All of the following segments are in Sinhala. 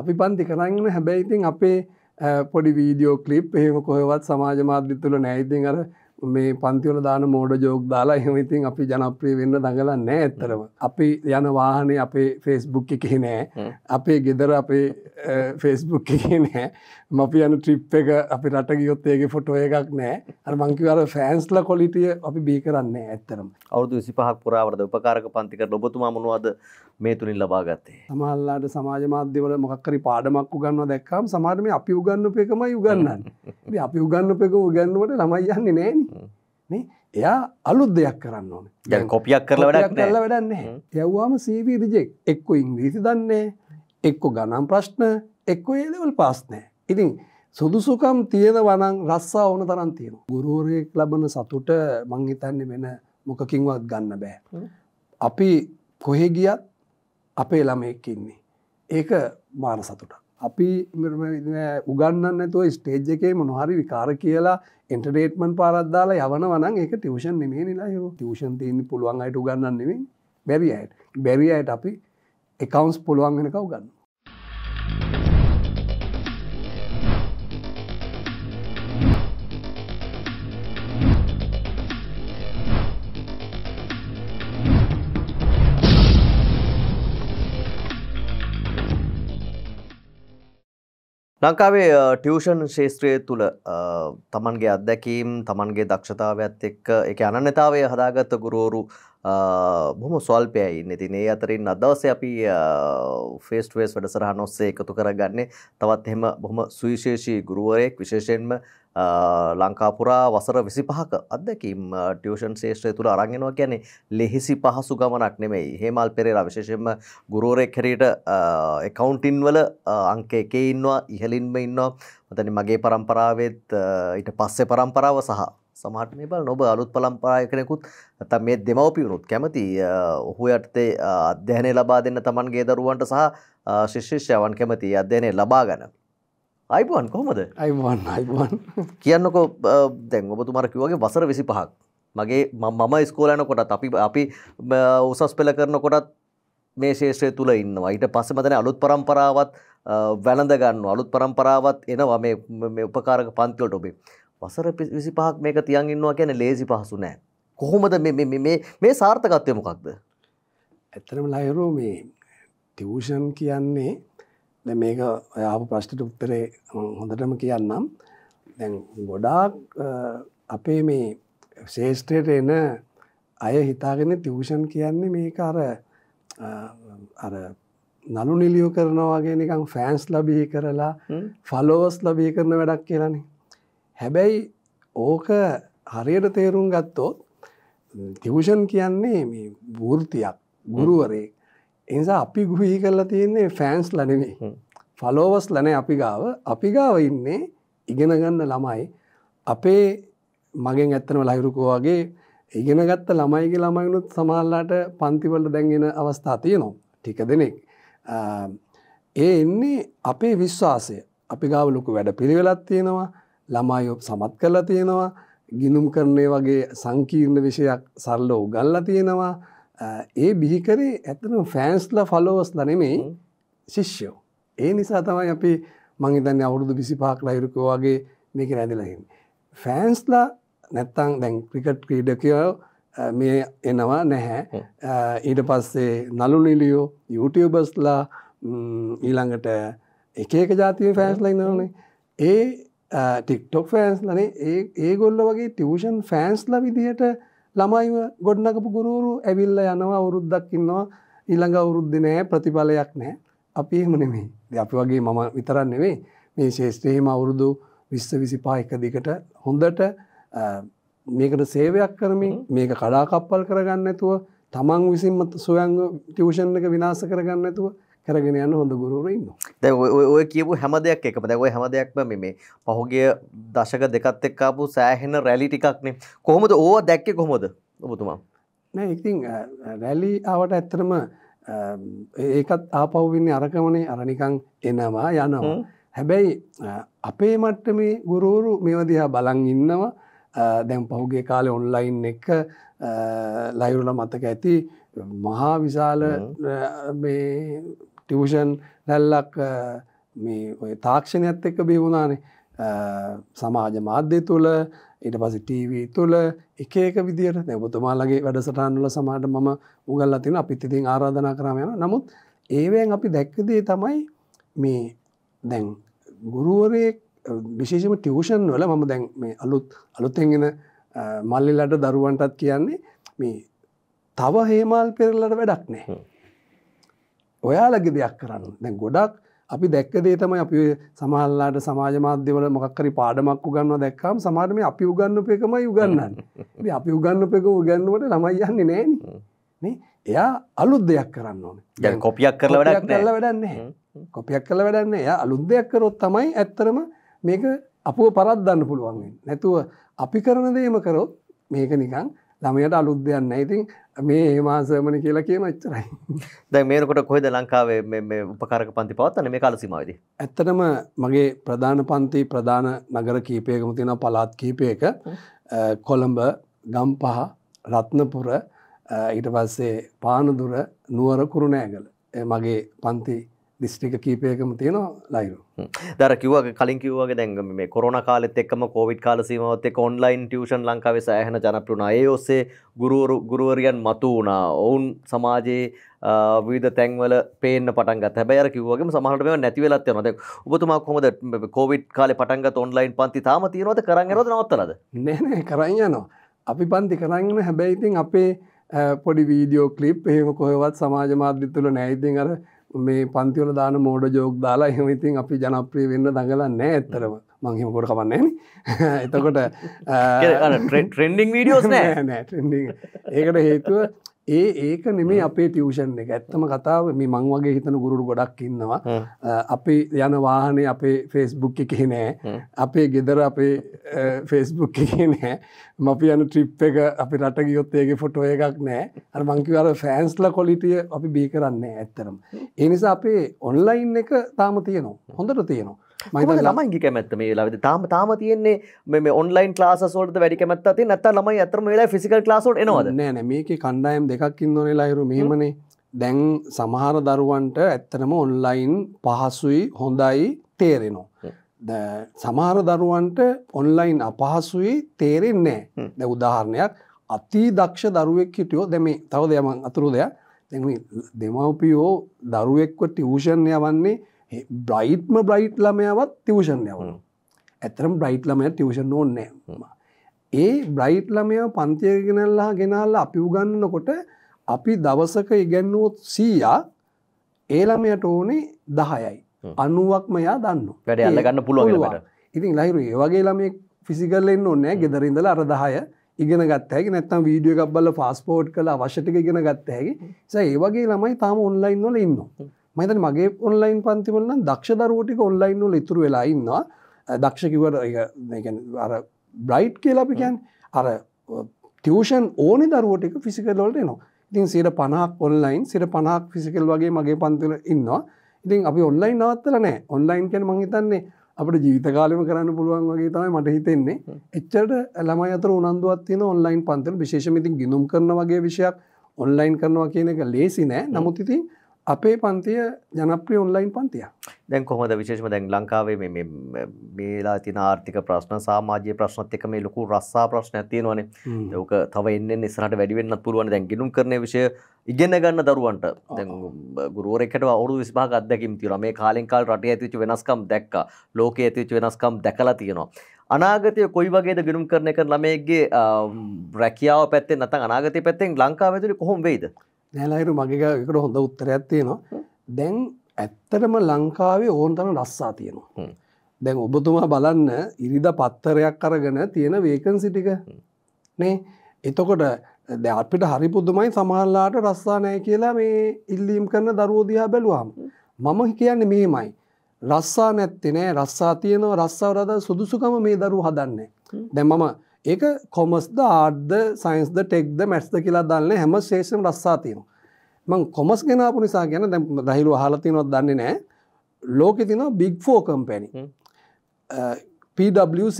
අපි පන්ති කරන්න හැබැයි ඉතින් අපේ පොඩි වීඩියෝ කලිප් එහෙම කොහවත් සමාජ මාධ්‍ය තුළ නෑයිතින් අර මේ පන්තිවල දාන මෝඩ ජෝක් දාලා එහෙමඉතින් අපි ජනප්‍රිය වෙන්න දඟල නෑ ඇත්තරම අපි යන වාහනේ අපේ ෆෙස්බුක් එකෙ නෑ අපේ ගෙදර අපේ ෆෙස්බුක් එකෙ නෑ අපි යන ට්‍රිප් එක අපි රට ගියොත් ඒගේ ෆොටෝ එකක් නෑ අර මංකිවර ෆෑන්ස්ල කොලිටිය අපි බී කරන්නේ ඇත්තරම අවුදු විසිපහක් පුරාවරද උපකාරක පන්තිකර ඔබතුමා මොනවද මේ තුනින් ලබා ගත්තේ සමල්ලාට සමාජ මාධ්‍යවල මොකක්කරි පාඩමක් උගන්න දැක්කම් සමාට මේ අපි උගන්නපයකම යුගන්නන්න අපි උගන්නපයක උගන්නවට ළමයි යන්නේ නෑන නේ එයා අලුත් දෙයක් කරන්න ඕන ගැ කොපියක් කරල වැඩක් කල්ල වැඩන්නේ යව්වාම සීවී රිජෙක් එක්ක ඉංග්‍රීසි දන්නේ එක්ක ගනම් ප්‍රශ්න එක්ක ඒලෙවල් පාස්නෑ ඉතින් සුදුසුකම් තියෙනවනං රස්සා ඕන තරන් තියෙන. ගුරුවරයෙක් ලබන සතුට මංහිතන්න වෙන මොකකින්වත් ගන්න බෑ. අපි කොහෙ ගියත් අපේ ළමයක්කින්නේ. ඒක මාන සතුට. අපි උගන්නන්න තුව ස්ටේජ් එකේ මොනහරි විකාර කියලා එන්ටඩේට්මන් පාරද්දාලා යවන වනන් එක ටිවෂන් නෙමේ නිලා ටිවෂන් තියන්න පුළුවන් අයට උගන්නන්නෙවෙන් බැරි අයට බැරි අයට අපි එකවන්ස් පුළුවන් වෙනකව ගන්න. ලංකාවේ ටියෂන් ශේත්‍රය තුළ තමන්ගේ අත්දැකීම් තමන්ගේ දක්ෂතාවත් එක්ක එක අනන්‍යතාවය හදාගත්ත ගුරෝරු බොම ස්වල්පයයි ඉන්න ඒ අතරින් අදවස අපි ෆේස්ටවේස් වැඩසරහ නොස්සේ එකතු කරගන්නේ තවත් එහෙම බොහොම සුවිශේෂී ගුරුවරයෙක් විශේෂයෙන්ම ලංකාපුරා වසර විසි පහක අදකින් ටියෂන් ශේෂ්‍රය තුළ අරගෙනවා ගැන ලෙහිසි පහසු ගමනක් නෙමෙයි හෙමල් පෙරේලා විශේෂෙන්ම ගුරෝරෙක් හැරට එකකවන්ටින් වල අංක එකේ ඉන්නවා ඉහලින්ම ඉන්නවා මතනි මගේ පරම්පරාවත් ඊට පස්සෙ පරම්පරාව සහ සමහට මේ බල නොබ අලුත් පලම්පරාය කෙනෙකුත් ඇත මේ දෙමවපියුණුත් කැමති ඔහු යටතේ අධ්‍යයනය ලබා දෙන්න තමන්ගේ දරුවන්ට සහ ශිෂ්‍යෂයවන් කැමති අධ්‍යයනය ලබා ගන්න අයිබුවන් කොහොමද අයිබන් අයිබන් කියන්නකෝ දැන් ඔබතුමරකිවගේ වසර විසි පහක් මගේ මම ස්කෝලයන කොටත් අපි අපි උසස් පෙළ කරන කොටත් මේ ශේෂය තුළ ඉන්නවා ඊට පස්ස මතන අලුත් පරම්පරාවත් වැළඳ ගන්න අලුත් පරම්පරාවත් එනවා මේ උපකාරක පන්තිවලට ඔබේ වසර විසි පහක් මේක තියන් ඉන්නවා කියන ලේසි පහසු නෑ කොහොමද මේ සාර්ථකත්වය මොකක්ද ඇතරම ලයිරෝ මේ ටිවෂන් කියන්නේ ද මේක ඔයාපු ප්‍රශ්ට උත්තරේ හොඳටම කියන්නම් දැන් ගොඩාක් අපේ මේ ශේෂත්‍රයට එන අය හිතාගෙන තිවෂන් කියන්නේ මේක අර අර නලු නිලියෝ කරනවාගේ නිකං ෆෑන්ස් ලබී කරලා ෆලෝස් ලබී කරන වැඩක් කියලනේ හැබැයි ඕක හරියට තේරුම් ගත්තෝ තිවෂන් කියන්නේ වෘතියක් ගුරුවරේ එනිසා අපි ගුහි කරලා තියන්නේ ෆෑන්ස් ලනෙවේ ෆලෝවස් ලනෑ අපි ගාව අපි ගාව ඉන්නේ ඉගෙනගන්න ළමයි අපේ මගෙන් ඇත්තනව ලහිරුකෝ වගේ ඉගෙනගත්ත ළමයිගේ ළමයිනුත් සමහල්ලාට පන්තිවලට දැන්ගෙන අවස්ථා තියනවා ටික දෙනෙක් ඒ එන්නේ අපේ විශ්වාසය අපි ගාව ලොකු වැඩ පිළිවෙලත් තියෙනවා ළමයිඔප් සමත් කරලා තියෙනවා ගිනුම් කරණය වගේ සංකීර්ණ විෂයක් සරල්ල උගල්ලා තියෙනවා ඒ බිහිකරේ ඇතනම් ෆෑන්ස්ල ෆලෝවස් දනෙමේ ශිෂ්‍යෝ. ඒ නිසා තමයි අපි මංහිතන්න අවුරුදු විසිපාක් ලයිරුකෝ වගේ මේක රැඳලහින්. ෆෑන්ස්ලා නැත්තං දැන් ක්‍රිකට් ක්‍රීඩකයෝ මේ එනවා නැහැ ඊට පස්සේ නලු නිලියෝ යුටබස්ලා ඊළඟට එකක ජාතිය ෆෑන්ස්ලා ඉන්නවනේ ඒ ටික්ටොක් ෆෑන්ස් ලනේ ඒ ගොල්ල වගේ ටියෂන් ෆෑන්ස්ල විදිහට ළමයිව ගොඩ්නකපු ගුරුවරු ඇවිල්ල යනවා අවුරුද්දක්කින්නවා ඉළඟ අවුරුද්ධ නෑ ප්‍රතිඵලයක් නෑ අපි එහෙම නෙමේ අපි වගේ මම විතරන්න නෙවේ මේ ශේෂත්‍රයම අවුරුදු විස්ස විසි පා එක දිකට හොඳට මේකට සේවයක් කරමින් මේක කඩාකප්පල් කරගන්න ඇතුව තමන් විසින්ම සොයන් ටියෂන් එක විනාස කරගන්න ඇතුව හැරගෙන යන්න හොඳ ගුරුවරු ඉන්නවා. දැන් ඔය කියපු හැම දෙයක් එකම දැන් ඔය හැම දෙයක්ම මේ පහුගිය දශක දෙකත් එක්ක ආපු සෑහෙන රැලි ටිකක්නේ. කොහොමද ඕවා දැක්කේ කොහොමද ඔබතුමා? නෑ ඉතින් රැලි ආවට ඇත්තටම ඒකත් ආපහු වෙන්නේ අරකමනේ අර නිකන් එනවා යනවා. හැබැයි අපේ මට්ටමේ ගුරුවරු මේව දිහා බලන් ඉන්නවා. දැන් පහුගේ කාලේ ඔන්ලයින් එක ලයිවල මතක ඇති මහා විශාල ටිවෂන් රැල්ලක් තාක්ෂණයත් එක්ක බිවුණානේ සමාජ මාධ්‍ය තුළ ඉට පසි ටීවී තුළ එකක විදිර නැබතුමාලගේ වැඩසටන්ල සමහට මම උගල් අතින අපිත්තිතින් ආරාධනා කරමයන නමුත් ඒවයෙන් අපි දැක්කදේ තමයි මේ දැන් ගුරුවරය විශේෂම ටියෂන් වල මම දැන් මේ අලුත් අලුත්තෙන්ගෙන මල්ලිලට දරුවන්ටත් කියන්නේ මේ තව හේමල් පෙරලට වැඩක් නෑ ඔයාලගේ දෙයක් කරන්න දැ ගොඩක් අපි දැක්ක දේතම අපි සමහල්ලාට සමාජ මාධ්‍යවල මොකක්කරි පාඩමක් උගන්න දැක්කම් සමාටම අපි උගන්නප එකම යුගන්නන්න අපි උගන්නපක උගන්නවට ළමයියන්න නෑන එයා අලුත් දෙයක් කරන්න ඕන ගැ කොපියක් කරල වැඩක් කල්ල වැඩන්නේ කොපියක් කල වැඩන්න එය අලුත් දෙයක් කරොත් තමයි ඇත්තරම මේක අප පරත් දන්න පුළුවන් නැතුව අපි කරන දේම කරොත් මේක නිකං ළමයට අලුත් දෙයන්න ඉතින් මේ ඒමාසමන කියලා කියන ච්චරයි දැ මේකට කොහෙද ලංකාවේ උපකාරක පන්ති පවත්තන මේ කාලසිමයිද. ඇත්තටම මගේ ප්‍රධාන පන්ති ප්‍රධාන නගර කීපයකම තියෙන පලාත් කීපයක කොළඹ ගම්පහ රත්නපුර ඊට පස්සේ පානදුර නුවර කුරුණෑගල මගේ පන්ති දිස්ටික කීපයකම තියෙන ලයිරු දර කිවගේ කලින් කිවගේ දැන්ග මේ කොරන කාලෙත් එක්ම කෝවිඩ් කාලසීමත් එක් ඔන්ලයින් ටියෂන් ලංකාවේ සෑහන ජනපටුනා ඒ ඔස්සේ ගුරුවරු ගුරුවරියන් මතු වුණා ඔවුන් සමාජයේ විධ තැන්වල පේන පටන්ග හැබැර කිවගේ සමහටම නැතිවෙලත් නොද උබතුමා කොමද කෝවිඩ් කාල පටන්ග ඔන්ලයින් පන්ති තාම තියනොද කරන්නරද නවත්තරද නන කරයනවා අපි පන්ති කරන්න හැබැයිතින් අපේ පොඩි වීඩියෝ කලිප් එහෙම කොහවත් සමාජ මාධ්‍ය තුළ නැයිතින් අර මේ පන්තිවල දාන මෝඩ ජෝක් දාලා එහෙම ඉතින් අපි ජනප්‍රිය වෙන්න දඟලන්න ඇත්තරම මංහෙම කොට කවන්නේ එතකොට ට්‍රෙන්ඩිං වීඩියෝස් නෑ ඒකට හේතුව ඒ ඒක නෙමේ අපේ ටියවෂන් එක ඇත්තම කතාව මේ මං වගේ හිතන ගුරුරු ගොඩක් ඉන්නවා අපි යන වාහනේ අපේ ෆෙස්බුක් එකේ නෑ අපේ ගෙදර අපේ ෆෙස්බුක් එකේ නෑ මපි යන ට්‍රිප් එක අපි රට ගියොත් ඒගේ ෆොටෝ එකක් නෑ අර මංකිවර ෆෑන්ස්ල කොලිටිය අපි බී කරන්නේ ඇත්තරම ඒ නිසා අපේ ඔන්ලයින් එක තාම තියෙනවා හොඳට තියෙනවා මද ළමයිගේ කැමැත්ත මේ ලවිද තාම තාම තියෙන්නේ මේ ඔන්ලයින් ලාසෝට වැඩි කැමත් ති නත්ත ළමයි ඇතරම වෙලා ෆිසිකල් ලාසෝට එනවාද නෑන මේක කණ්ඩායම් දෙකක්කින් නොන ලයිරු මෙහමනේ දැන් සමහර දරුවන්ට ඇත්තනම ඔන්ලයින් පහසුයි හොඳයි තේරෙනවා. සමහර දරුවන්ට ඔන්ලයින් අපහසුයි තේරෙන්නේ දැ උදාහරණයක් අති දක්ෂ දරුවෙක් හිටියෝ දැමේ තව දෙයම අතුරු දෙයක් දෙමවපියෝ දරුවෙක්ව ටියෂන් යවන්නේ බ්‍රයිට්ම බ්‍රයිට් ළමයවත් තිවෂන් යවන ඇතරම් බ්‍රයිට් ළමය ටිවෂන් ඕන්නෑ ඒ බ්‍රයිට් ළමය පන්තියගෙනල්ලා ගෙනල්ලා අපි උගන්නකොට අපි දවසක ඉගැන්නුවොත් සීයා ඒළමයට ඕනේ දහයයි අනුවක් මයා දන්න වැඩ අල්ලගන්න පුළුවන්ට ඉතින් ලහිරු ඒවගේ ළමෙක් ෆිසිකල්ලෙන්න්න ඕන්නෑ ගෙදරින්දල අරදාහය ඉගෙන ගත්තහැකි නැත්තම් වීඩිය එකක් බල ෆස්පෝට් කළ අවශ්‍යටික ඉගෙන ගත්තහැකි ස ඒවගේ ළමයි තාම ඔන්ලයින් නොල ඉන්නවා මත මගේ ඔන්ලයින් පන්තිවලන්න දක්ෂ දරුවටික ඔන්ලයින් වල ඉතුරු වෙලා ඉන්නවා දක්ෂකිවට අර බ්‍රයිට් කියලාපිකැන් අර ටියෂන් ඕනි දරුවටික ෆිසිකල්ලොට නවා ඉතින් සිට පණක් ඔන්ලයින් සිට පණක් ෆිසිකල් වගේ මගේ පන්තිල ඉන්නවා ඉතින් අපි ඔන්ලයින් නවත්තල නෑ ඔන්ලයින් කැන මහිතන්නේ අපට ජීවිතකාලම කරන්න පුළුවන් වගේ තමයි මට හිතෙන්නේ එච්චට ළම අතර උනන්දුවත්තින ඔන්ලයින් පන්තල විශේෂමිතින් ගිනුම් කරන වගේ විෂයක් ඔන්ලයින් කරනවා කියන එක ලේසි නෑ නමුතිතින් අපේ පන්තිය ජනප්‍රිය ඔන්ලයින් පන්තිය දැන් කොහොමද විශේෂම දැන් ලංකාවේ මේලා තින ආර්ථික ප්‍රශ්න සාමාජය ප්‍රශ්නත් එක මේ ලොකු රස්සා ප්‍රශ්නයක් තියෙනවානේ ඕක තව එන්න ඉස්සරහට වැඩි වෙන්නත් පුළුවන් දැන් ගිනුම් කරන විෂය ඉගෙන ගන්න දරුවන්ට දැන් ගුරුවරයෙක්ට අවුරුදු 25ක අත්දැකීම් තියෙනවා මේ කාලෙන් කාල රටේ ඇතිවෙච්ච වෙනස්කම් දැක්කා ලෝකයේ ඇතිවෙච්ච වෙනස්කම් දැකලා තියෙනවා අනාගතය කොයි වගේද ගිනුම් කරන එක ළමයෙක්ගේ රැකියාව පැත්තෙන් නැත්නම් අනාගතය පැත්තෙන් ලංකාව ඇතුලේ කොහොම වෙයිද නෑලාහිර මගේ එකට හොඳ උත්තර ඇත්තියෙනවා දැන් ඇත්තටම ලංකාවේ ඕන් තන රස්සා තියෙනවා දැන් ඔබතුමා බලන්න ඉරිද පත්තරයක් කරගෙන තියෙන වේකන් සිටික නේ එතකොට දැපිට හරි පුද්දුමයි සමහල්ලාට රස්සානය කියලා මේ ඉල්ලීම් කරන දරෝධයා බැලුවම් මම කියන්නේ මේමයි රස්සා නැත්තිනෑ රස්සා තියනව රස්සාවරද සුදුසුකම මේ දරු හදන්නේ දැන් මම ඒක කොමස්ද ආර්ද සයින්ස්ද ටෙක්ද මැස්්ද කියලා දන්න හැම ශේෂම රස්සාතියන මං කොමස් ගෙනාපු නිසා ගැන දැ දහිලු හලතිනොත් දන්නේ නෑ ලෝකෙ තින big four company PwC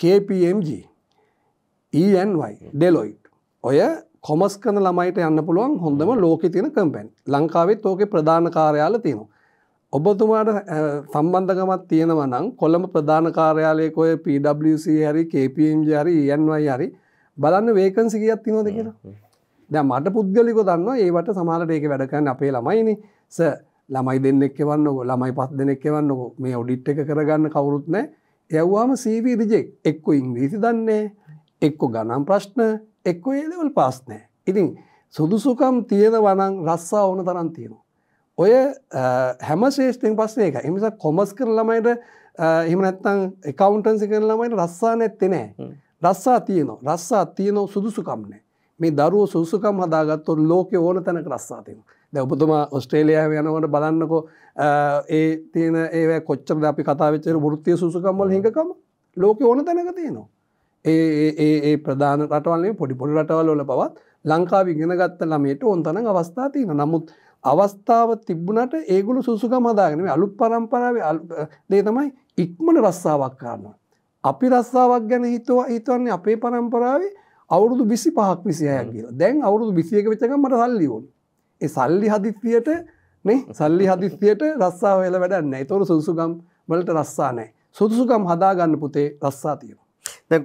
KPMG ENY Deloitte ඔය කොමස් කන ළමයිට යන්න පුළුවන් හොඳම ලෝකෙ තින කම්පැන් ලංකාවෙත් ඕක ප්‍රධාන කාරයාල තියෙනවා ඔබතුමාට සම්බන්ධකමත් තියෙනවා නම් කොළඹ ප්‍රධාන කාර්යාලයක ඔය PwC හරි KPMG හරි EY හරි බලන්න වේකන්සි කීයක් තියෙනවද කියලා. දැන් මට පුද්ගලිකව දන්නවා ඒවට සමහරට ඒක වැඩ කරන්නේ අපේ ළමයිනේ. සර් ළමයි දෙන්නෙක් එවන්නකෝ ළමයි පස් දෙනෙක් එවන්නකෝ මේ ඔඩිට් එක කරගන්න කවුරුත් නැහැ. යව්වාම CV රිජෙක්ට් එක්ක ඉංග්‍රීසි දන්නේ එක්ක ගණන් ප්‍රශ්න එක්ක ඒ ලෙවල් පාස් නැහැ. ඉතින් සුදුසුකම් තියෙනවා නම් රස්සා ඕන තරම් තියෙනවා. ඔය හැම ශේෂ්ටෙන් පස්සේ එක එමස කොමස් කර ළමයිට එහම නැත්තං එකකවන්ටන්සි කර ළමයිට රස්සා නැත්තෙනෑ රස්සා තියනවා රස්සා තියනෝ සුදුසුකම්නෑ මේ දරුව සුසුකම් හදාගත්තොත් ලෝක ඕන තැනක රස්සා තියෙනවා දැ උපතුමා ඔස්ට්‍රේලියයාව යනවට බලන්නකෝ ඒ තියෙන ඒ කොච්චර අපි කතාවච්චර බෘත්තිය සුසුකම්මල් හිඟකම ලෝක ඕන තැනක තියෙනවා. ඒ ප්‍රධාන රටවලේ පොඩි පොඩි රටවල් වල පවත් ලංකාව ඉගෙන ගත්ත ළමයට ඕන්තන අවස්ථා තියෙන නමුත් අවස්ථාව තිබ්බනට ඒගොල්ලෝ සුසුකම් හදාගෙන මේ අලුත් පරම්පරාවේ දේ තමයි ඉක්මන රස්සාවක් කරනවා. අපි රස්සාවක් ගැන හිතුවා හිතවන්නේ අපේ පරම්පරාවේ අවුරුදු 25ක් 26ක් කියලා. දැන් අවුරුදු 21 වෙච්ච ගමන් මට සල්ලි ඕනේ. ඒ සල්ලි හදිස්සියට නේ සල්ලි හදිස්සියට රස්සාව වෙලා වැඩක් නැහැ. ඒතොර සුසුකම් වලට රස්සා නැහැ. සුසුකම් හදාගන්න පුතේ රස්සා තියෙනවා.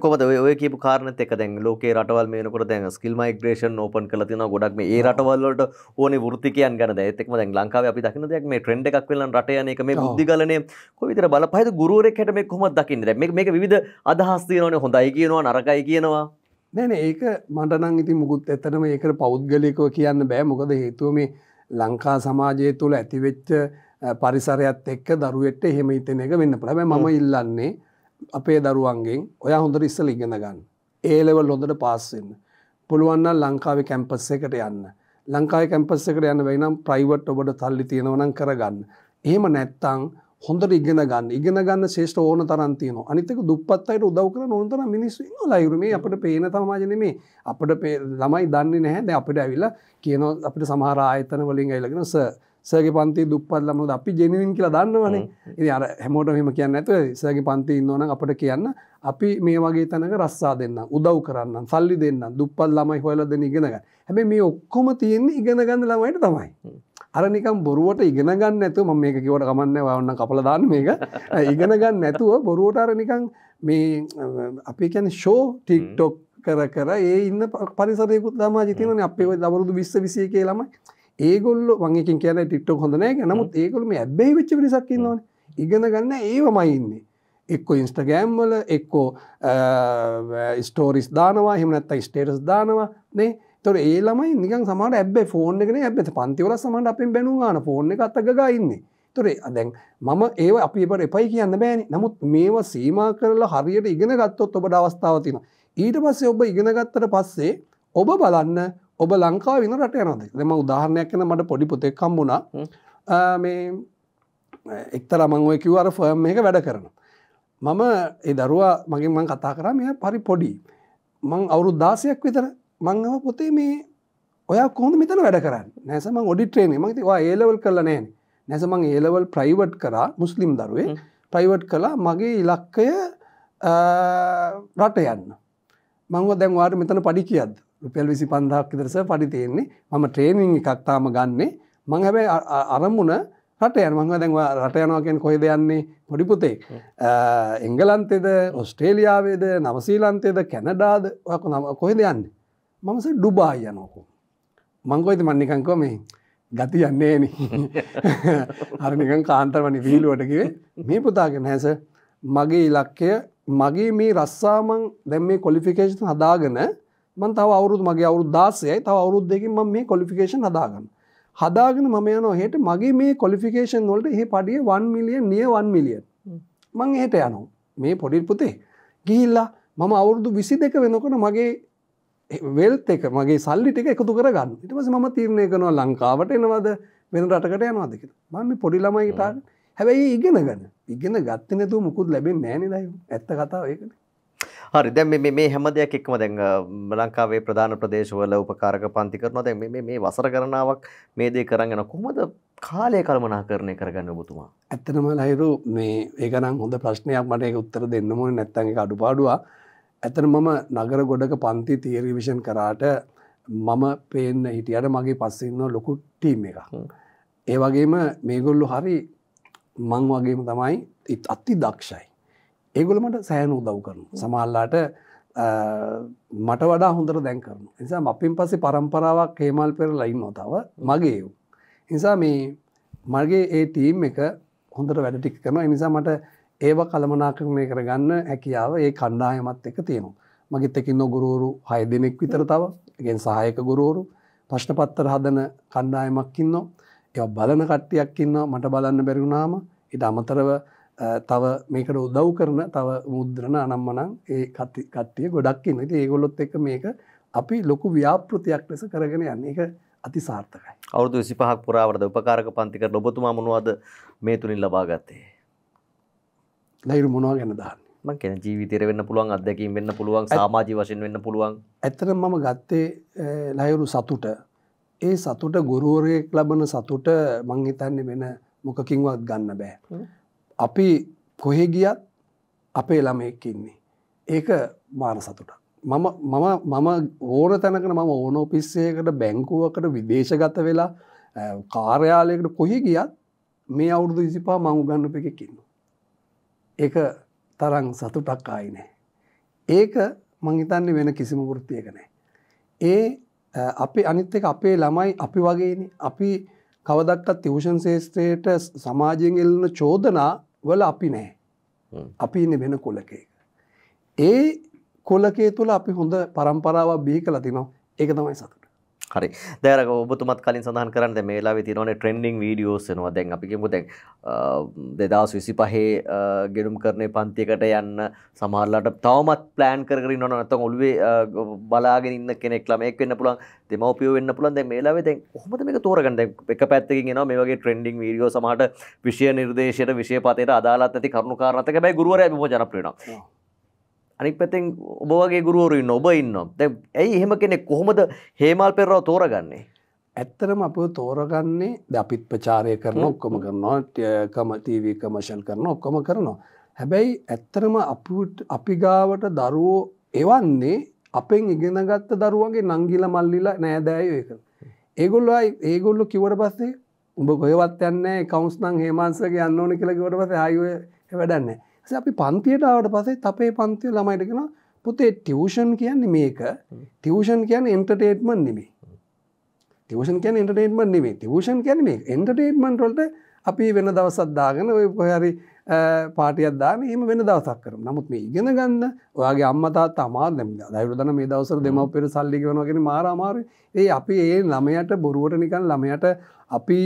කොමද ඔය කියපු කාරණත එක දැන් ලෝකේ රටවල් මේනකොට දැන් ස්කිල් මයිග්‍රේෂන් ඕපන් කරලා තියෙනවා ගොඩක් මේ ඒ රටවල් වලට ඕනේ වෘත්තිකයන් ගැන දැන් ඒත් එක්කම දැන් ලංකාවේ අපි දකින දෙයක් මේ ට්‍රෙන්ඩ් එකක් වෙලා රට යන එක මේ බුද්ධිගලනේ කොයි විතර බලපෑද ගුරුවරයෙක් හැට මේ කොහොමද දකින්නේ දැන් මේක මේක විවිධ අදහස් තියෙනවනේ හොඳයි කියනවා නරකයි කියනවා නෑ නෑ ඒක මට නම් ඉතින් මුකුත් ඇත්තටම ඒක පෞද්ගලිකව කියන්න බෑ මොකද හේතුව මේ ලංකා සමාජය තුළ ඇතිවෙච්ච පරිසරයත් එක්ක දරුවෙට එහෙම හිතෙන එක වෙන්න පුළුවන් මම ඉල්ලන්නේ අපේ දරුවන්ගෙන් ඔයා හොඳට ඉස්සල ඉගෙන ගන්න. ඒලෙවල් හොඳට පාස්සෙන්න්න. පුළුවන්න ලංකාවේ කැම්පස් එකට යන්න. ලංකායි කැම්පස් එකට යන්න වෙනම් ප්‍රයිවට් ඔබට තල්ලි තියෙනවනම් කරගන්න. එහෙම නැත්තං හොඳට ඉගෙන ගන්න ඉගෙන ගන්න ශේෂ්ට ඕන තරන් තියන අනිතක දුපත් අයට උදව් කර නොතර මිනිස්සු ලයිරුමේ අපට පේන තමාජනමේ අපට ළමයි දන්නේ නැහැ දැ අපට ඇවිල්ලා කියන අපිට සමහර ආයතන වලින් ඇලගෙන ස සගේ පන්ති දුපත් ලමුද අපි ජනවින් කියලා දන්නවනේ ඉති අර හැමෝට මෙම කියන්න ඇතු සගේ පන්ති ඉන්නවන අපට කියන්න අපි මේ වගේ තැනක රස්සා දෙන්න උදව් කරන්න සල්ලි දෙන්න දුපත් ළමයි හොල දෙන ඉගෙනග හැම මේ ඔක්කොම තියෙන්නේ ඉගෙනගන්න ළමයිට තමයි අරනිකම් බොරුවට ඉගෙනගන්න ඇතු ම මේක කිවට කමන්න වන්න කපල දාන්න මේක ඉගෙනගන්න නැතුව බොරුවට අරනිකං මේ අපි කැන ෂෝ ටික්ටොක් කර කර ඒ ඉන්න පරිසරයකුත් ලාමා ජතිවන අපේ දවරුදු විස්ස විසිය කියලාමයි ඒගොල්ල වංගකින් කියන ටික්ටෝ හොඳනෑ නමුත් ඒකොලම ඇබ්බයි වෙච්ච පිරිසක්කින්නවන ඉගෙන ගන්න ඒව මයින්නේ එක්කො ඉන්ස්ටගෑම්වල එක්කෝ ස්ටෝරිස් දානවා හෙමනත්ත ස්ටේටස් දානවා නේ තොර ඒ ළමයි නිකන් සමට ඇබ ෆෝන් එකන ඇබ පන්තිවල සමට අපෙන් බැනුවාන ෆෝන් එක අත්තගගඉන්නේ තොරේ අදැන් මම ඒ අපිට එපයි කියන්න බෑන නමුත් මේවා සීමා කරලා හරියට ඉගෙන ගත්තොත් ඔබට අවස්ථාව තින ඊට පස්සේ ඔබ ඉගෙනගත්තට පස්සේ ඔබ බලන්න ඔබ ලංකා වෙන රට යනද දෙම උදාහරණයක් කන මට පොඩි පොතෙක් කම්බුණා මේ එක්තර මංඔය කිව් අර ෆර්ම් එක වැඩ කරන මම ඒ දරුවා මගේ මං කතා කරා මෙ පරි පොඩි මං අවුරු දාසයක් විතර මංගම පොතේ මේ ඔය කොහොද මෙතන වැඩ කරන්න නැසම ඔඩි ට්‍රේන මති ඒලවල් කරල නෑන නැසම ඒලවල් ප්‍රයිවට් කරා මුස්ලිම් දරුවේ ප්‍රයිවට් කලා මගේ ඉලක්කය රට යන්න මංව දැන්වාට මෙතන පඩි කියද්ද රුපියල් විසි පන්දහක් විතරස පඩි තියෙන්නේ මම ට්‍රේනිං එකක් තාම ගන්නේ මං හැබැයි අරමුණ රට යන මංව දැන්වා රට යනවාකෙන් කොහෙද යන්නේ පොඩිපුතේ එංගලන්තෙද ඔස්ට්‍රේලියාවේද නවසීලන්තේද කැනඩාද ඔයක නම කොහෙද යන්නේ මමස ඩුබායි යනෝකෝ මංකොයිති මන්නිකංකෝ මේ ගති යන්නේන අරනිකන් කාන්තරවනි වීලුවටකිවේ මේ පුතාගෙන හැස මගේ ඉලක්කය මගේ මේ රස්සාමං දැම් මේ කොලිෆිකේෂන් හදාගෙන මන් තව අවුරුදු මගේ අවුරුද් දාසයයි තව අවුරුද්දකින් ම මේ කොලිෆිකේෂන් හදාගන්න හදාගෙන මම යනෝ හෙට මගේ මේ කොලිෆිකේෂන් වලට එහි පඩිය වන් මිලියන් නිය වන් මිලියන් මං එහට යනෝ මේ පොඩිල් පුතේ ගිහිල්ලා මම අවුරුදු විසි දෙක වෙනකොට මගේ වෙල්ත එක මගේ සල්ලි ටික එකතු කරගන්න ඉටමස ම තීරණය කනවා ලංකාවට එනවද වෙන රටකට යනවාදක මම පොඩි ළමයිටාට හැබැයි ඉගෙන ගන්න ඉගෙන ගත්තනතු මුකුත් ලැබෙන් නෑනිදයි ඇත්ත කතාව ඒකනේ හරි දැන් මේ මේ හැම දෙයක් එක්කම දැන් ලංකාවේ ප්‍රධාන ප්‍රදේශවල උපකාරක පන්ති කරනවා දැන් මේ මේ වසර ගණනාවක් මේ දේ කරන් යන කොහොමද කාලය කළමනාකරණය කරගන්න ඔබතුමා ඇත්තටම ලහිරු මේ ඒක නම් හොඳ ප්‍රශ්නයක් මට ඒක උත්තර දෙන්න ඕනේ නැත්නම් ඒක අඩුපාඩුවක් ඇත්තට මම නගර ගොඩක පන්ති තියරි විෂන් කරාට මම පේන්න හිටියට මගේ පස්සේ ඉන්න ලොකු ටීම් එකක් ඒ වගේම මේගොල්ලෝ හරි මං වගේම තමයි අති දක්ෂයි ඒගොලමට සෑන උදව් කරන සමල්ලාට මට වඩා හොඳර දැන් කරන නිසා අපින් පස්සේ පරම්පරාවක් කේමල් පෙර ලයින්න නොතාව මගේ නිසා මේ මගේ ඒ ටීම් එක හොඳට වැඩටික් කරන නිසා මට ඒව කළමනාකරණය කරගන්න හැකියාව ඒ කණ්ඩායමත් එක තියෙනවා මගිත් එකින්න ගුරුවරු හය දෙනෙක් විතර තව ගෙන් සහයක ගුරුවරු ප්‍රශ්නපත්තර හදන කණ්ඩායමක්කින්නෝ ඒ බලන කට්ටියක්කින්න මට බලන්න බැරිුණාම ඉට අමතරව තව මේකට උදව් කරන තව මුද්‍රණ අනම්මනං ඒ කට්ටිය ගොඩක් ඉන්න ති ඒගොලොත් එක මේක අපි ලොකු ව්‍යාපෘතියක් ලෙස කරගෙන යන්නේ එක අති සාර්ථකයි අවුදු සිපහක් පුරාවරද උපකාරක පන්තික නොබතුමා මොනවාද මේ තුළින් ලබා ගත්තේ ලයිරු මොනවා ගැන දාන්න කෙන ජීවිතර වෙන්න පුළුවන් අදැකින් වෙන්න පුළුවන් සාමාජී වශයෙන් වෙන්න පුළුවන් ඇතන මම ගත්තේ ලයුරු සතුට ඒ සතුට ගුරුවරයෙක් ලබන සතුට මංහිතන්නේ වෙන මොකකින්වත් ගන්න බෑ අපි කොහෙ ගියත් අපේ ළමයෙක්කින්නේ. ඒක මාන සතුට. මම මම ඕන තැනකන මම ඕන ඔපිස්සයකට බැංකුවකට විදේශගත වෙලා කාර්යාලයකට කොහෙ ගියත් මේ අවුරුදු ඉසිපා මං උගන්නප එකකින්න. ඒක තරං සතුටක් ආයිනෑ. ඒක මංහිතන්නේ වෙන කිසිම ෘත්තියකනෑ. ඒ අපි අනිත් එක අපේ ළමයි අපි වගේන අපි කවදක්කත් තිවෂන් ශේෂත්‍රයට සමාජයෙන් එල්ලන චෝදනා වල අපි නෑ අපි ඉන්න වෙන කොලකේ ඒ කොලකේ තුළ අපි හොඳ පරම්පරාව බිහි කළ තිනවා ඒක තමයි සතුට හරි දැර ඔබතුමත් කලින් සඳහන් කරන්න මේලා තිනවන ට්‍රෙන්ඩිං වීඩියෝස් වෙනවා දැන් අපිකමු දැන් දෙදස් විසි පහේ ගෙනුම් කරණය පන්තිකට යන්න සමහරලට තවමත් ප්ලෑන් කරගෙන නොන නත ඔොල්ුවේ බලාගෙන ඉන්න කෙනෙක් ළමෙක් වෙන්න පුළන් දෙමවපියෝ වෙන්න පුළන් දැ මේලාවේ දැන් හොමද මේ තෝරගන්න එක පැත්තකින් ෙන මේගේ ට්‍රෙන්ඩිං වීඩියෝ සමහට විෂය නිර්දේශයට විශෂපතයට අදාලත් ඇති කරුණු කාරණතක බැයි ගුරුවර ම ජනප්‍රේනවා අනික් පැතෙන් ඔබවගේ ගුරුවරුන්න ඔබ ඉන්න දැ ඇයි එහෙම කෙනෙ කොහොමද හේමල් පෙරවා තෝරගන්නේ ඇත්තරම අප තෝරගන්නේ ද අපිත් ප්‍රචාරය කරන ඔක්කොම කරනවා කමතිවී කමශල් කරන ඔක්කොම කරනවා හැබැයි ඇත්තරම අපි ගාවට දරුවෝ එවන්නේ අපෙන් ඉගෙනගත්ත දරුවන්ගේ නංගිල මල්ලිලා නෑදෑයය කර ඒගොල්ලයි ඒගොල්ලු කිවට පස්සේ උඹ ගොයවත් යන්න කවුස්නං හේමාන්සක යන්න ඕන කියලා කිවට පස ආයුව වැඩන්නේ අපි පන්තියටාවට පසේ අපේ පන්තිය ළමයිටගෙන පුතේ ටියවෂන් කියන්නේ මේක ටියවෂන් කියන් එන්ටර්ටේට්මන් නෙමේ ටියවෂන් කියන් එන්ටර්ටේට්මන් නෙමේ ටියවෂන් කියැන මේ එන්ටර්ටේට්මන්ටොල්ට අපි වෙන දවසත් දාගෙන ඔය පොහරි පාටියක් දාන එම වෙන දවසක් කරම නමුත් මේ ඉගෙන ගන්න ඔයාගේ අම්මතාත් අමාර දැම දයිරුදන මේ දවසර දෙමවපෙර සල්ලි වනගෙන මාරමාර ඒ අපි ඒ ළමයට බොරුවට නිකන් ළමයට අපි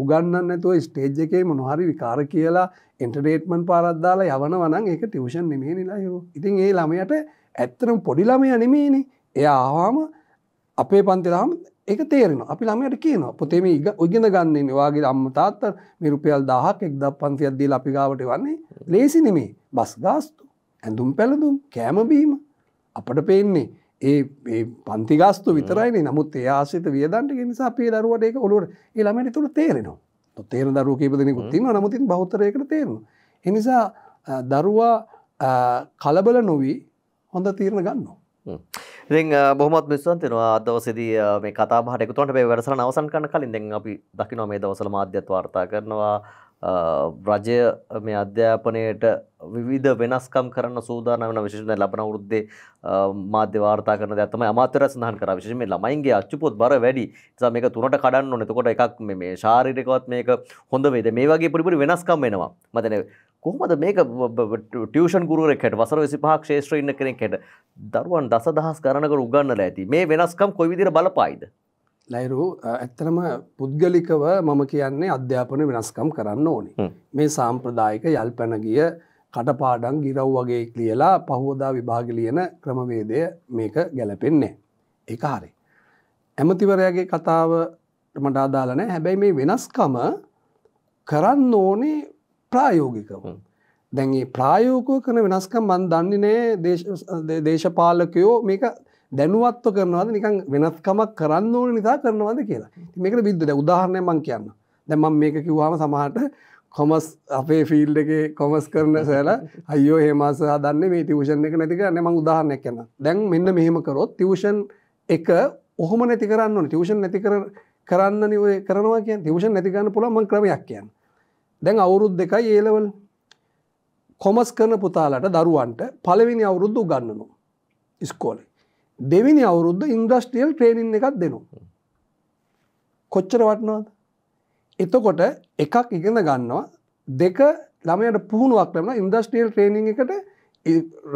උගන්නන්න තුව ස්ටේජ් එකේ මොනහරි විකාර කියලා එන්ටඩේට්මන් පාරද්දාලා යවන වනන් එක ටිවෂන් නෙමේ නිලායෝ ඉතින් ඒ ළමයට ඇත්තරම් පොඩිළමය නෙමේනේ එය ආවාම අපේ පන්තිලාම එක තේරෙන අපි ළමයට කියන පොතේම ඉගෙන ගන්නන්නේ වාගේ අම්ම තාත්ත මේ රුපියල් දහක් එක්ද පන්සියද්දී අපිගාවට වන්නේ ලේසි නෙමේ බස් ගාස්තු ඇඳුම් පැළඳුම් කෑමබීම අපට පේන්නේ ඒ පන්තිගාස්තු විතරයි නමුත් ඒ ආසිත වියදන්ට නිසා පේ දරුවට ඒක ඔලුවට ඒ ළමයට තුළ තේරෙනවා තේර දරුව කීපදනෙකුත්තින නමුතින් බෞතරයකට තේරෙන එනිසා දරුවා කලබල නොවී හොඳ තීරණ ගන්නවා. ඉතින් බොහොමත් මිස්සන් තිනවා අද දවසේදී මේ කතා බහට එකතු වුණාට මේ වැඩසටහන අවසන් කරන කලින් දැන් අපි දකිනවා මේ දවස්වල මාධ්‍යත් වාර්තා කරනවා රජය මේ අධ්‍යාපනයට විධ වෙනස්කම් කරන්න සූදාන වන විශෂණ ලබන වෘද්දේ මාධ්‍ය වාර්තා කරන ඇතම අමාතර සහන් කර විශෂම ළමයින්ගේ අච්චුපොත් බර වැඩි සා මේක තුනට කඩන්න නොනතකොට එකක් මේ ශාරිටකවත් මේක හොඳ වේද මේ වගේ පිරිපුරි වෙනස්කම් වෙනවා මතන කොහමද මේක ටියෂන් ගුරුවරෙක්ට වසර විසි පහක් ශේෂත්‍ර ඉන්න කෙනෙක් හෙට දරුවන් දසදහස් කරනකට උගන්නල ඇති මේ වෙනස්කම් කොයිවිදිර බලපායිද ලයිරු ඇත්තනම පුද්ගලිකව මම කියන්නේ අධ්‍යාපන වෙනස්කම් කරන්න ඕනි. මේ සාම්ප්‍රදායික යල් පැනගිය කටපාඩන් ගිරව් වගේ ලියලා පහෝදා විභාගලියන ක්‍රමවේදය මේක ගැලපෙන්නේ. එක හරි. ඇමතිවරයාගේ කතාව මට අදාලන හැබැයි මේ වෙනස්කම කරන්න ඕනි ප්‍රායෝගිකව. දැන්ගේ ප්‍රායෝකෝ කන වෙනස්කම් මන් දන්නේ නෑ දේශපාලකයෝ මේක දැනුවත්ව කරනවාද නිකන් වෙනස්කමක් කරන්න ඕන නිසා කරනවාද කියලා මේක බිද්ද උදාහරණය මං කියන්න දැම මේක කිව්වාම සමහට කොමස් අපේ ෆිල්ඩ එක කොමස් කරන සෑල අයෝ හෙමස දන්න මේ තිවෂන් එක නැතික නම උදාහරණයක් කන්න දැන් මෙන්න මෙහෙම කරොත් තිවෂන් එක ඔහොම නැති කරන්න තිවෂන් නැති කර කරන්න නිව කරනවා කිය තිවෂන් නැතිකරන්න පුළම ක්‍රමයක් කියන්න දැන් අවුරුද් දෙකයි ඒලවල් කොමස් කරන පුතාලට දරුවන්ට පලවෙනි අවුරුද්දු ගන්නනු ඉස්කෝලේ දෙවිනි අවුරුද්ධ ඉන්ද්‍රස්ට්‍රියල් ට්‍රේනින් එකක් දෙනු. කොච්චර වටනවාද. එතකොට එකක් ඉගෙන ගන්නවා දෙක ළමයට පුහුණුවක් ලැබෙන ඉන්දස්ට්‍රියල් ට්‍රේනිං එකට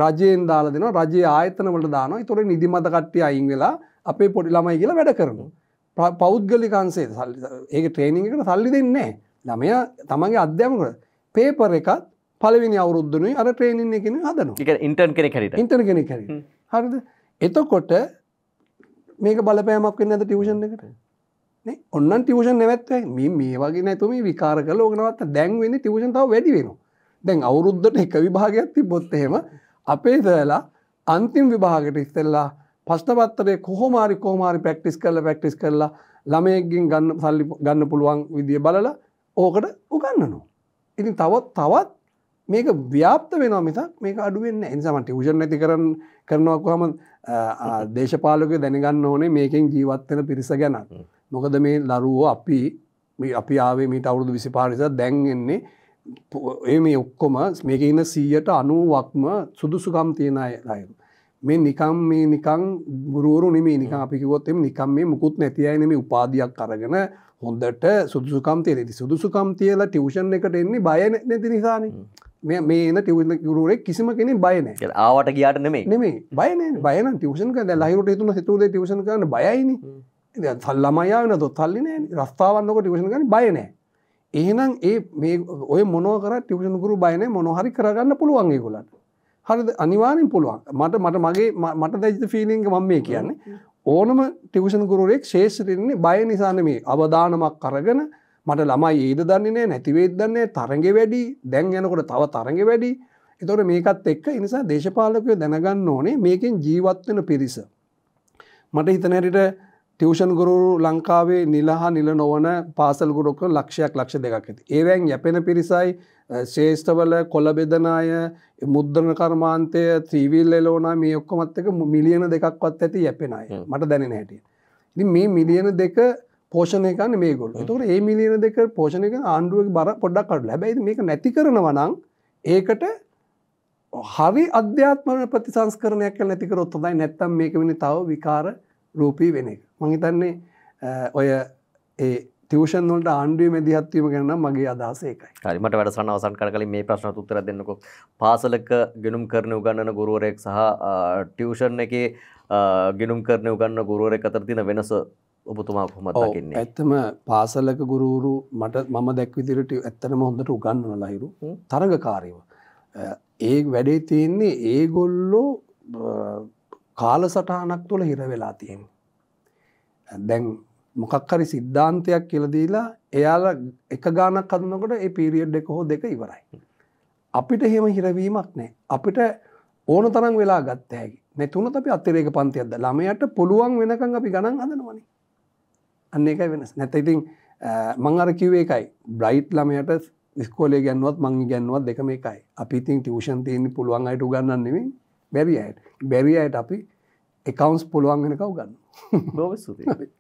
රජයෙන් දාලා දෙනවා රජයේ ආයතනවලට දානවා. ඒතොර නිදිමත කට්ටිය අයින් වෙලා අපේ පොඩි ළමයි කියලා වැඩ කරනවා. පෞද්ගලික අංශයේ ඒක ට්‍රේනිං එකට සල්ලි දෙන්නේ නැහැ. ළමයා තමන්ගේ අධ්‍යාපන කර පේපර් එකත් පළවෙනි අවුරුද්දනුයි අර ට්‍රේනින් එකකින් හදනවා. ඒක ඉන්ටර්න් කෙනෙක් හරියට. ඉන්ටර්න් කෙනෙක් හරියට. හරිද? එතකොට මේක බලපෑමක් වෙන්න ඇද ටියෂන් එකට ඔන්න ටියෂන් නැවත්ව මේ වගේ නැතුම විකාර කල ඕනවත් දැන්වෙන්න ටියෂන් තාව වැඩි වෙන දැන් අවුරුද්ධට එක විභාගයක් තිබොත් එහෙම අපේ දලා අන්තිම් විභාගට ඉස්සෙල්ලා පස්ටපත්තරේ කොහොමාරි කෝමාරි පැක්ටිස් කරල පැක්ටිස් කරලා ළමයකින් ගන්න සල්ලි ගන්න පුළුවන් විදිිය බලලා ඕකට උගන්නනවා. ඉතින් තවත් තවත් මේක ව්‍යාප්ත වෙන මිතක් මේක අඩුවෙන්න්න එනිසමට උජන නැති කරන කරනවක්හම දේශපාලක දැනගන්න ඕනේ මේකෙන් ජීවත්වෙන පිරිස ගැන මොකද මේ ලරුවෝ අපි අපි ආවේ මීට අවුරුදු විසි පාරිස දැන්ගෙන්නේ ඒ මේ ඔක්කොම මේක ඉන්න සීයට අනුවක්ම සුදුසුකම් තියෙන අයය මේ නිකම් මේ නිකං ගුරුවරු නෙමේ නික අපිකිවොත් එම නිකම් මේ මුකුත් නැතියයි නෙම උපාදයක් කරගෙන හොඳට සුදුසුකම් තියෙනෙති සුදුසුකම් තියලා ටියවෂන් එකට එන්නේ බය නැති නිසානේ මේ එන තිවරේ කිසිම කෙනෙ බයන ආවට ගියාට නෙමේ නෙමේ බයන බයන තිවෂන් කද ලහිරට තුන සිතුරේ තිවෂන් කරන බයයින තල්ලමයාන දොත් තල්ලින රස්ථාවන්නක ටිවෂන් කරන බයනෑ එහෙනම් ඒ මේ ඔය මොනෝකර ටිවෂන්කුරු බයන මොනොහරි කරගන්න පුළුවන්ගේ ගොලට හරි අනිවාරෙන් පුළුවන් මට මට මගේ මට දැජිත ෆිලිංග මම මේ කියන්නේ ඕනම ටිවෂන් ගුරුරෙක් ශේෂරන්නේ බය නිසාන මේ අවධානමක් කරගෙන මට ළමයි ඒද දන්නේ නෑ නැතිවේද දන්නේ තරග වැඩි දැන් යනකොට තව තරග වැඩි එතොට මේකත් එක්ක නිසා දේශපාලකය දැනගන්න ඕනේ මේකෙන් ජීවත්වෙන පිරිස. මට හිතනැරිට ටියෂන් ගුරු ලංකාවේ නිලහා නිල නොවන පාසල් ගුරුක ලක්ෂයක් ලක්ෂ දෙකක් ඇති. ඒවැන් යැපෙන පිරිසයි ශේෂ්ඨවල කොළ බෙදනාය මුද්දන කර්මාන්තය ත්‍රීවිල් එලෝනා මේ ඔක්කොමත් එක මිලියන දෙකක්වත් ඇති යැපෙනයි මට දැනෙන හැටිය. ඉ මේ මිලියන දෙක පෝෂණය කරන්න මේගොල් තොට ඒ මිලියන දෙක පෝෂණය ආණ්ඩුවක් බර පොඩ්ඩක් කඩු හැබැයි මේක නැති කරනවනං ඒකට හරි අධ්‍යාත්මන ප්‍රතිසංස්කරණයක් නැතිකරොත් හොදයි නැත්තම් මේක වෙන තව විකාර රූපී වෙන එක මහිතන්නේ ඔය ඒ තිවෂන් වලට ආණ්ඩුවේ මැදිහත්වීම ගැන මගේ අදහස ඒකයි. හරි මට වැඩසටහන අවසන් කරන කලින් මේ ප්‍රශ්නට උත්තර දෙන්නකෝ. පාසලක ගිණුම් කරන උගන්වන ගුරුවරයෙක් සහ ටියුෂන් එකේ ගිණුම් කරන උගන්වන ගුරුවරයෙක් අතර තියෙන වෙනස ඔබතුමා කොහොමද දකින්නේ? ඇත්තම පාසලක ගුරුවරු මට මම දැක් විදිහට ඇත්තටම හොඳට උගන්වන ලහිරු තරඟකාරීව. ඒ වැඩේ තියෙන්නේ ඒගොල්ලෝ කාලසටහනක් තුළ හිර වෙලා තියෙන්නේ. දැන් මොකක් හරි සිද්ධාන්තයක් කියලා දීලා එයාලා එක ගානක් හදනකොට ඒ පීරියඩ් එක හෝ දෙක ඉවරයි. අපිට එහෙම හිරවීමක් නැහැ. අපිට ඕන තරම් වෙලා ගත්ත හැකි. නැතුනොත් අපි අතිරේක පන්තියක් දාලා ළමයට පුළුවන් වෙනකන් අපි ගණන් හදනවනේ. අන්න එකයි වෙනස් නැත ඉතින් මං අර කිව්ව එකයි බ්‍රයිට් ළමයට ස්කෝලේ ගැන්වත් මං ගැන්වත් දෙකම එකයි අපි ඉතින් ටියෂන් තියන්න පුළුවන් අයට උගන්නන්නෙවෙයි බැරි අයට බැරි අයට අපි එකවන්ස් පුළුවන් වෙනකව ගන්න බොව සුති